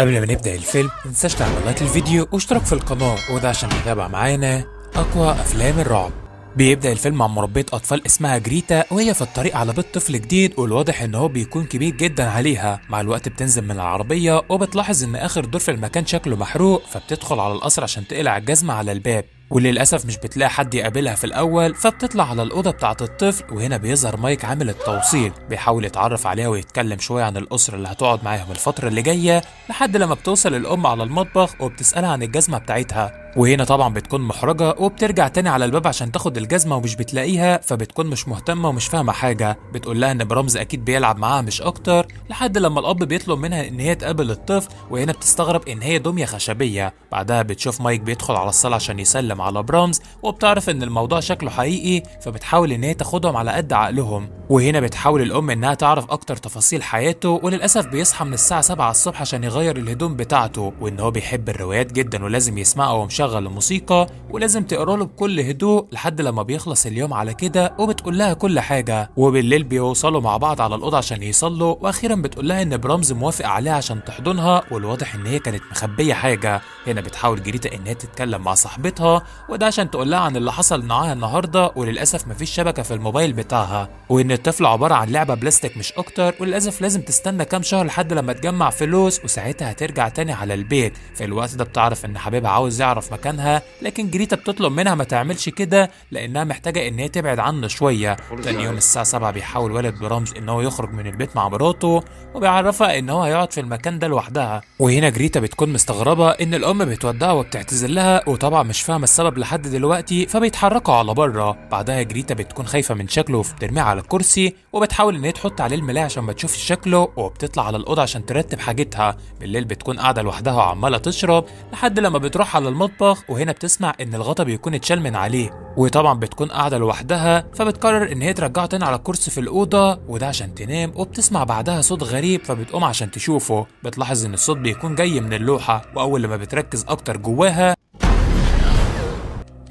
قبل ما نبدأ الفيلم متنساش تعمل لايك للفيديو واشتراك في القناة وده عشان تتابع معانا أقوى أفلام الرعب بيبدأ الفيلم مع مربية أطفال اسمها جريتا وهي في الطريق على بيت طفل جديد والواضح إن هو بيكون كبير جدا عليها، مع الوقت بتنزل من العربية وبتلاحظ إن آخر دور في المكان شكله محروق فبتدخل على القصر عشان تقلع الجزمة على الباب، وللأسف مش بتلاقي حد يقابلها في الأول فبتطلع على الأوضة بتاعة الطفل وهنا بيظهر مايك عامل التوصيل بيحاول يتعرف عليها ويتكلم شوية عن الأسرة اللي هتقعد معاهم الفترة اللي جاية لحد لما بتوصل الأم على المطبخ وبتسألها عن الجزمة بتاعتها وهنا طبعا بتكون محرجة وبترجع تاني على الباب عشان تاخد الجزمة ومش بتلاقيها فبتكون مش مهتمة ومش فاهمة حاجة بتقول لها إن برمز أكيد بيلعب معاها مش أكتر لحد لما الأب بيطلب منها إن هي تقابل الطفل وهنا بتستغرب إن هي دمية خشبية بعدها بتشوف مايك بيدخل على الصالة عشان يسلم على برمز وبتعرف إن الموضوع شكله حقيقي فبتحاول إن هي تاخدهم على قد عقلهم وهنا بتحاول الأم إنها تعرف أكتر تفاصيل حياته وللأسف بيصحى من الساعة 7 الصبح عشان يغير الهدوم بتاعته وإن هو بيحب الروايات جدا ولازم يسمعها ومشغل بتشغل الموسيقى ولازم تقرا له بكل هدوء لحد لما بيخلص اليوم على كده وبتقول لها كل حاجه وبالليل بيوصلوا مع بعض على الاوضه عشان يصلوا واخيرا بتقول لها ان برامز موافق عليها عشان تحضنها والواضح ان هي كانت مخبيه حاجه هنا بتحاول جريتا انها تتكلم مع صاحبتها وده عشان تقول لها عن اللي حصل معاها النهارده وللاسف مفيش شبكه في الموبايل بتاعها وان الطفل عباره عن لعبه بلاستيك مش اكتر وللاسف لازم تستنى كام شهر لحد لما تجمع فلوس وساعتها هترجع تاني على البيت في الوقت ده بتعرف ان حبيبها عاوز يعرف مكانها لكن جريتا بتطلب منها ما تعملش كده لانها محتاجه ان هي تبعد عنه شويه تاني يوم الساعه 7 بيحاول والد برامز ان هو يخرج من البيت مع مراته وبيعرفها ان هو هيقعد في المكان ده لوحدها وهنا جريتا بتكون مستغربه ان الام بتودعها وبتعتذر لها وطبعا مش فاهمه السبب لحد دلوقتي فبيتحركوا على بره بعدها جريتا بتكون خايفه من شكله وبترميه على الكرسي وبتحاول ان هي تحط عليه الملايه عشان ما تشوفش شكله وبتطلع على الاوضه عشان ترتب حاجتها بالليل بتكون قاعده لوحدها وعماله تشرب لحد لما بتروح على المطبخ المطبخ وهنا بتسمع ان الغطا بيكون اتشال من عليه وطبعا بتكون قاعده لوحدها فبتقرر ان هي ترجعه تاني على الكرسي في الاوضه وده عشان تنام وبتسمع بعدها صوت غريب فبتقوم عشان تشوفه بتلاحظ ان الصوت بيكون جاي من اللوحه واول لما بتركز اكتر جواها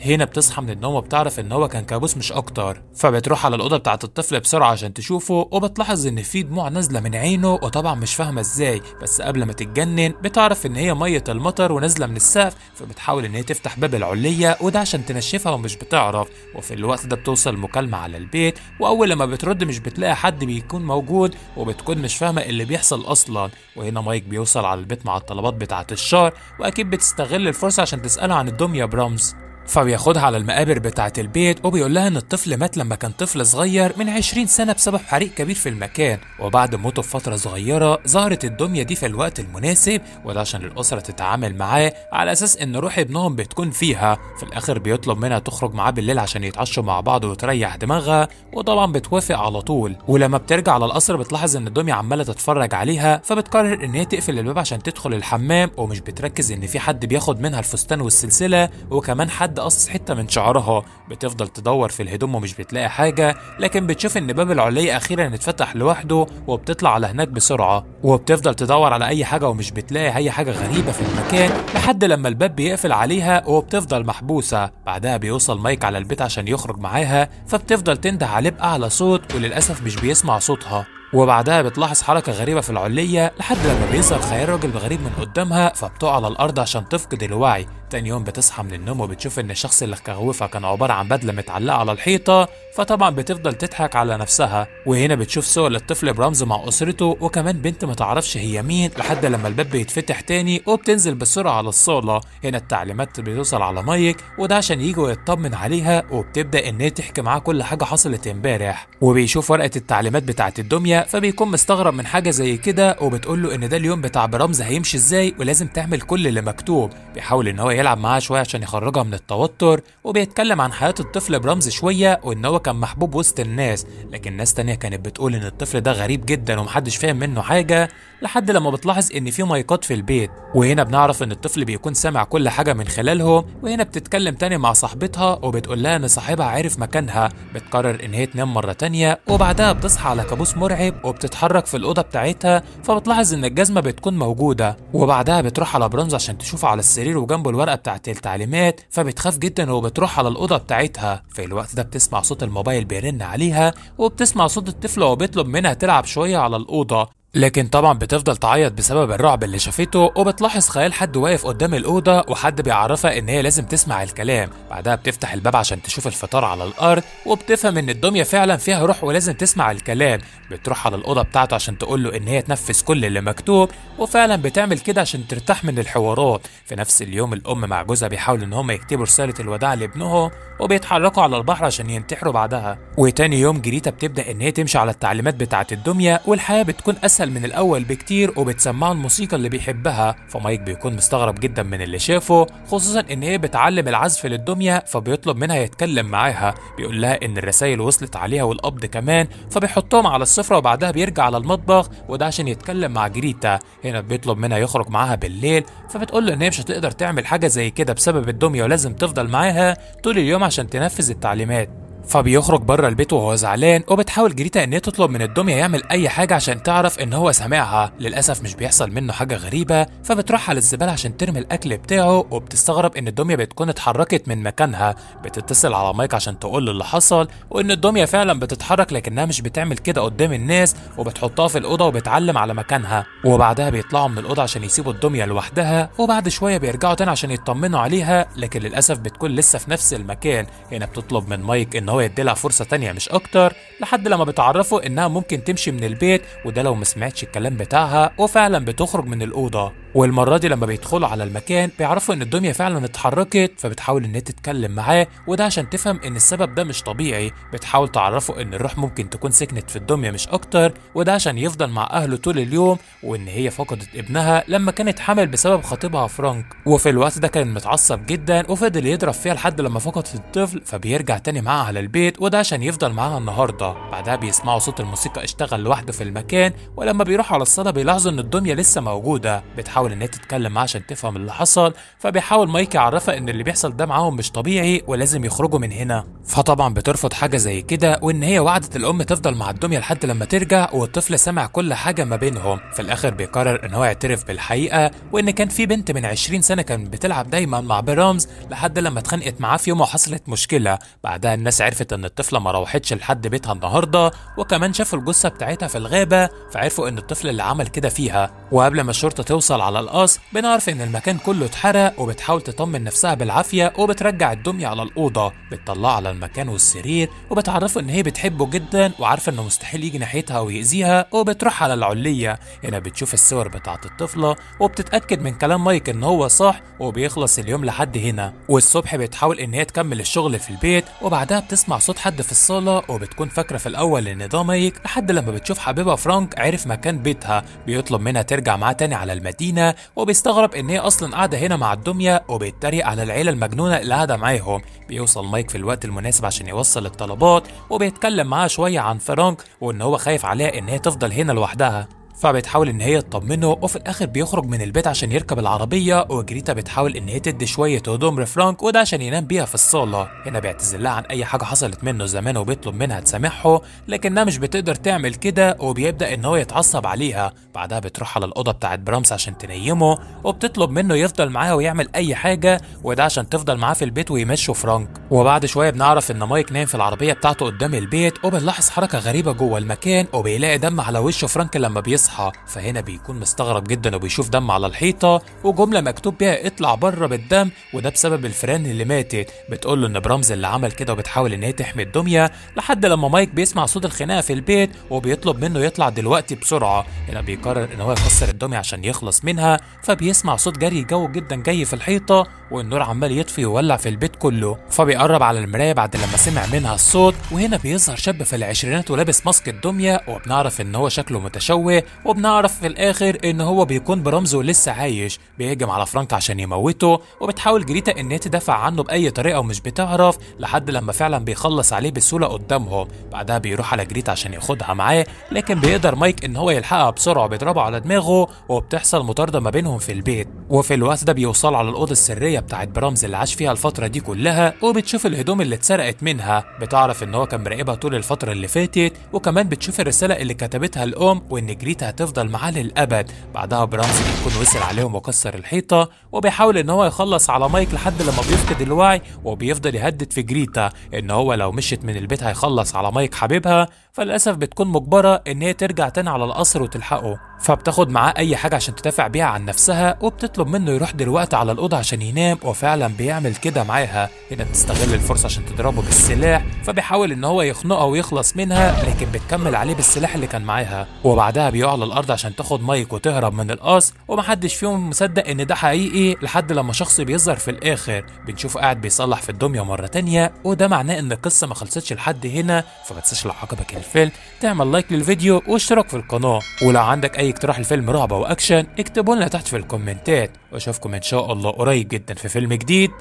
هنا بتصحى من النوم وبتعرف ان هو كان كابوس مش اكتر فبتروح على الاوضه بتاعه الطفل بسرعه عشان تشوفه وبتلاحظ ان في دموع نازله من عينه وطبعا مش فاهمه ازاي بس قبل ما تتجنن بتعرف ان هي ميه المطر ونازله من السقف فبتحاول ان هي تفتح باب العليه وده عشان تنشفها ومش بتعرف وفي الوقت ده بتوصل مكالمه على البيت واول لما بترد مش بتلاقي حد بيكون موجود وبتكون مش فاهمه اللي بيحصل اصلا وهنا مايك بيوصل على البيت مع الطلبات بتاعه الشهر واكيد بتستغل الفرصه عشان تساله عن الدميه برمز فبياخدها على المقابر بتاعة البيت وبيقول لها إن الطفل مات لما كان طفل صغير من 20 سنة بسبب حريق كبير في المكان وبعد موته بفترة صغيرة ظهرت الدمية دي في الوقت المناسب وده عشان الأسرة تتعامل معاه على أساس إن روح ابنهم بتكون فيها في الآخر بيطلب منها تخرج معاه بالليل عشان يتعشوا مع بعض وتريح دماغها وطبعا بتوافق على طول ولما بترجع على القصر بتلاحظ إن الدمية عمالة تتفرج عليها فبتقرر إن هي تقفل الباب عشان تدخل الحمام ومش بتركز إن في حد بياخد منها الفستان والسلسلة وكمان حد حد قص حتة من شعرها بتفضل تدور في الهدوم ومش بتلاقي حاجة لكن بتشوف إن باب العلية أخيرا اتفتح لوحده وبتطلع على هناك بسرعة وبتفضل تدور على أي حاجة ومش بتلاقي أي حاجة غريبة في المكان لحد لما الباب بيقفل عليها وبتفضل محبوسة بعدها بيوصل مايك على البيت عشان يخرج معاها فبتفضل تنده عليه بأعلى صوت وللأسف مش بيسمع صوتها وبعدها بتلاحظ حركة غريبة في العلية لحد لما بيظهر خيال راجل غريب من قدامها فبتقع على الأرض عشان تفقد الوعي تاني يوم بتصحى من النوم وبتشوف ان الشخص اللي خوفها كان عبارة عن بدلة متعلقة على الحيطة فطبعا بتفضل تضحك على نفسها وهنا بتشوف صور للطفل برمز مع اسرته وكمان بنت ما تعرفش هي مين لحد لما الباب بيتفتح تاني وبتنزل بسرعة على الصالة هنا التعليمات بتوصل على مايك وده عشان يجي ويطمن عليها وبتبدأ ان هي تحكي معاه كل حاجة حصلت امبارح وبيشوف ورقة التعليمات بتاعة الدمية فبيكون مستغرب من حاجة زي كده وبتقول له ان ده اليوم بتاع برمز هيمشي ازاي ولازم تعمل كل اللي مكتوب بيحاول ان هو يلعب معاها شوية عشان يخرجها من التوتر وبيتكلم عن حياة الطفل برمز شوية وإن هو كان محبوب وسط الناس لكن ناس تانية كانت بتقول إن الطفل ده غريب جدا ومحدش فاهم منه حاجة لحد لما بتلاحظ إن في مايكات في البيت وهنا بنعرف إن الطفل بيكون سامع كل حاجة من خلالهم وهنا بتتكلم تاني مع صاحبتها وبتقول لها إن صاحبها عارف مكانها بتقرر إن هي تنام مرة تانية وبعدها بتصحى على كابوس مرعب وبتتحرك في الأوضة بتاعتها فبتلاحظ إن الجزمة بتكون موجودة وبعدها بتروح على برمز عشان تشوفه على السرير وجنبه الورقه بتاعت التعليمات فبتخاف جدا وبتروح على الاوضه بتاعتها في الوقت ده بتسمع صوت الموبايل بيرن عليها وبتسمع صوت الطفل وبيطلب بيطلب منها تلعب شويه على الاوضه لكن طبعا بتفضل تعيط بسبب الرعب اللي شافته وبتلاحظ خيال حد واقف قدام الأوضة وحد بيعرفها إن هي لازم تسمع الكلام بعدها بتفتح الباب عشان تشوف الفطار على الأرض وبتفهم إن الدمية فعلا فيها روح ولازم تسمع الكلام بتروح على الأوضة بتاعته عشان تقول له إن هي تنفذ كل اللي مكتوب وفعلا بتعمل كده عشان ترتاح من الحوارات في نفس اليوم الأم مع جوزها بيحاولوا إن هم يكتبوا رسالة الوداع لابنهم وبيتحركوا على البحر عشان ينتحروا بعدها وتاني يوم جريتا بتبدأ إن هي تمشي على التعليمات بتاعة الدمية والحياة بتكون أسهل اسهل من الاول بكتير وبتسمعه الموسيقى اللي بيحبها فمايك بيكون مستغرب جدا من اللي شافه خصوصا ان هي بتعلم العزف للدميه فبيطلب منها يتكلم معاها بيقول لها ان الرسائل وصلت عليها والقبض كمان فبيحطهم على السفره وبعدها بيرجع على المطبخ وده عشان يتكلم مع جريتا هنا بيطلب منها يخرج معاها بالليل فبتقول له ان هي مش هتقدر تعمل حاجه زي كده بسبب الدميه ولازم تفضل معاها طول اليوم عشان تنفذ التعليمات فبيخرج بره البيت وهو زعلان وبتحاول جريتا ان هي تطلب من الدميه يعمل اي حاجه عشان تعرف ان هو سامعها للاسف مش بيحصل منه حاجه غريبه فبتروح على الزباله عشان ترمي الاكل بتاعه وبتستغرب ان الدميه بتكون اتحركت من مكانها بتتصل على مايك عشان تقول له اللي حصل وان الدميه فعلا بتتحرك لكنها مش بتعمل كده قدام الناس وبتحطها في الاوضه وبتعلم على مكانها وبعدها بيطلعوا من الاوضه عشان يسيبوا الدميه لوحدها وبعد شويه بيرجعوا تاني عشان يطمنوا عليها لكن للاسف بتكون لسه في نفس المكان هنا بتطلب من مايك ان هو يديلها فرصه تانية مش اكتر لحد لما بتعرفه انها ممكن تمشي من البيت وده لو ما سمعتش الكلام بتاعها وفعلا بتخرج من الاوضه والمره دي لما بيدخلوا على المكان بيعرفوا ان الدميه فعلا اتحركت فبتحاول ان هي تتكلم معاه وده عشان تفهم ان السبب ده مش طبيعي بتحاول تعرفه ان الروح ممكن تكون سكنت في الدميه مش اكتر وده عشان يفضل مع اهله طول اليوم وان هي فقدت ابنها لما كانت حامل بسبب خطيبها فرانك وفي الوقت ده كان متعصب جدا وفضل يضرب فيها لحد لما فقدت الطفل فبيرجع تاني معاها على البيت وده عشان يفضل معاها النهارده بعدها بيسمعوا صوت الموسيقى اشتغل لوحده في المكان ولما بيروحوا على الصاله بيلاحظوا ان الدميه لسه موجوده بتحاول ان هي تتكلم معاه عشان تفهم اللي حصل فبيحاول مايك يعرفها ان اللي بيحصل ده معاهم مش طبيعي ولازم يخرجوا من هنا فطبعا بترفض حاجه زي كده وان هي وعدت الام تفضل مع الدميه لحد لما ترجع والطفل سمع كل حاجه ما بينهم في الاخر بيقرر ان هو يعترف بالحقيقه وان كان في بنت من 20 سنه كانت بتلعب دايما مع برامز لحد لما اتخانقت معاه في يوم وحصلت مشكله بعدها الناس عرفت عرفت ان الطفله ما روحتش لحد بيتها النهارده وكمان شافوا الجثه بتاعتها في الغابه فعرفوا ان الطفل اللي عمل كده فيها وقبل ما الشرطه توصل على القصر بنعرف ان المكان كله اتحرق وبتحاول تطمن نفسها بالعافيه وبترجع الدميه على الاوضه بتطلعه على المكان والسرير وبتعرفه ان هي بتحبه جدا وعارفه انه مستحيل يجي ناحيتها ويأذيها وبتروح على العليه هنا بتشوف الصور بتاعت الطفله وبتتاكد من كلام مايك ان هو صح وبيخلص اليوم لحد هنا والصبح بتحاول ان هي تكمل الشغل في البيت وبعدها بتسمع بتسمع صوت حد في الصالة وبتكون فاكرة في الأول إن ده مايك لحد لما بتشوف حبيبها فرانك عرف مكان بيتها بيطلب منها ترجع معاه تاني على المدينة وبيستغرب إن هي أصلا قاعدة هنا مع الدمية وبيتريق على العيلة المجنونة اللي قاعدة معاهم بيوصل مايك في الوقت المناسب عشان يوصل الطلبات وبيتكلم معاها شوية عن فرانك وإن هو خايف عليها إن هي تفضل هنا لوحدها فبتحاول ان هي تطمنه وفي الاخر بيخرج من البيت عشان يركب العربيه وجريتا بتحاول ان هي تدي شويه هدوم لفرانك وده عشان ينام بيها في الصاله هنا بيعتذر لها عن اي حاجه حصلت منه زمان وبيطلب منها تسامحه لكنها مش بتقدر تعمل كده وبيبدا ان هو يتعصب عليها بعدها بتروح على الاوضه بتاعت برامس عشان تنيمه وبتطلب منه يفضل معاها ويعمل اي حاجه وده عشان تفضل معاه في البيت ويمشوا فرانك وبعد شويه بنعرف ان مايك نايم في العربيه بتاعته قدام البيت وبنلاحظ حركه غريبه جوه المكان وبيلاقي دم على وشه فرانك لما بيصحى بيصحى فهنا بيكون مستغرب جدا وبيشوف دم على الحيطه وجمله مكتوب بيها اطلع بره بالدم وده بسبب الفيران اللي ماتت بتقول له ان برمز اللي عمل كده وبتحاول ان هي تحمي الدميه لحد لما مايك بيسمع صوت الخناقه في البيت وبيطلب منه يطلع دلوقتي بسرعه هنا بيقرر ان هو يكسر الدميه عشان يخلص منها فبيسمع صوت جري جو جدا جاي في الحيطه والنور عمال يطفي ويولع في البيت كله فبيقرب على المرايه بعد لما سمع منها الصوت وهنا بيظهر شاب في العشرينات ولابس ماسك الدميه وبنعرف ان هو شكله متشوه وبنعرف في الاخر ان هو بيكون برمزه لسه عايش بيهجم على فرانك عشان يموته وبتحاول جريتا ان هي تدافع عنه باي طريقه ومش بتعرف لحد لما فعلا بيخلص عليه بسهوله قدامهم بعدها بيروح على جريتا عشان ياخدها معاه لكن بيقدر مايك ان هو يلحقها بسرعه بيضربها على دماغه وبتحصل مطارده ما بينهم في البيت وفي الوقت ده بيوصلوا على الاوضه السريه بتاعت برامز اللي عاش فيها الفتره دي كلها وبتشوف الهدوم اللي اتسرقت منها بتعرف ان هو كان مراقبها طول الفتره اللي فاتت وكمان بتشوف الرساله اللي كتبتها الام وان جريتا هتفضل معاه للأبد بعدها برامز بيكون وصل عليهم وكسر الحيطة وبيحاول إن هو يخلص على مايك لحد لما بيفقد الوعي وبيفضل يهدد في جريتا إن هو لو مشت من البيت هيخلص على مايك حبيبها فللأسف بتكون مجبرة إن هي ترجع تاني على القصر وتلحقه فبتاخد معاه أي حاجة عشان تدافع بيها عن نفسها وبتطلب منه يروح دلوقتي على الأوضة عشان ينام وفعلا بيعمل كده معاها هنا بتستغل الفرصة عشان تضربه بالسلاح فبيحاول إن هو يخنقها ويخلص منها لكن بتكمل عليه بالسلاح اللي كان معاها وبعدها بيقع على الأرض عشان تاخد مايك وتهرب من القصر ومحدش فيهم مصدق إن ده حقيقي لحد لما شخص بيظهر في الآخر بنشوفه قاعد بيصلح في الدمية مرة تانية وده معناه إن القصة ما خلصتش لحد هنا فما تنساش لو عجبك الفيلم تعمل لايك للفيديو واشتراك في القناة ولو عندك أي اقتراح لفيلم رعب أو أكشن اكتبوا لنا تحت في الكومنتات وأشوفكم إن شاء الله قريب جدا في فيلم جديد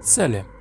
سلام